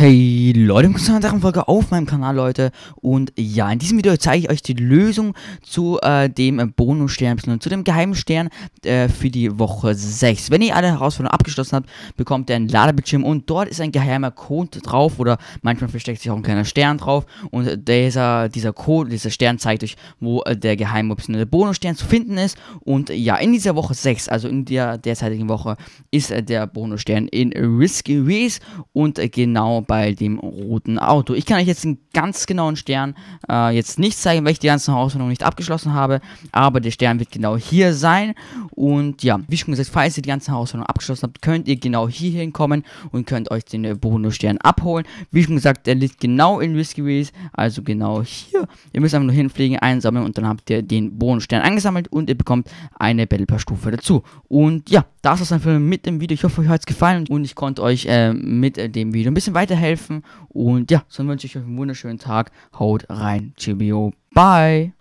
Hey Leute, willkommen zu einer weiteren Folge auf meinem Kanal, Leute. Und ja, in diesem Video zeige ich euch die Lösung zu äh, dem Bonusstern, zu dem geheimen Stern äh, für die Woche 6. Wenn ihr alle Herausforderungen abgeschlossen habt, bekommt ihr einen Ladebildschirm und dort ist ein geheimer Code drauf oder manchmal versteckt sich auch ein kleiner Stern drauf und dieser, dieser Code, dieser Stern zeigt euch, wo äh, der geheime bzw. Bonusstern zu finden ist. Und ja, in dieser Woche 6, also in der derzeitigen Woche, ist äh, der Bonusstern in Risky Ways und äh, genau bei dem roten Auto. Ich kann euch jetzt einen ganz genauen Stern äh, jetzt nicht zeigen, weil ich die ganzen Herausforderungen nicht abgeschlossen habe, aber der Stern wird genau hier sein und ja, wie schon gesagt, falls ihr die ganzen Herausforderungen abgeschlossen habt, könnt ihr genau hier hinkommen und könnt euch den äh, Bruno-Stern abholen. Wie schon gesagt, der liegt genau in Risky Ways, also genau hier. Ihr müsst einfach nur hinfliegen, einsammeln und dann habt ihr den Bruno-Stern angesammelt und ihr bekommt eine Battle Pass Stufe dazu. Und ja, das ist ein Film mit dem Video. Ich hoffe, euch hat es gefallen und ich konnte euch äh, mit äh, dem Video ein bisschen weiterhelfen. Und ja, sonst wünsche ich euch einen wunderschönen Tag. Haut rein. Cheerio. Bye.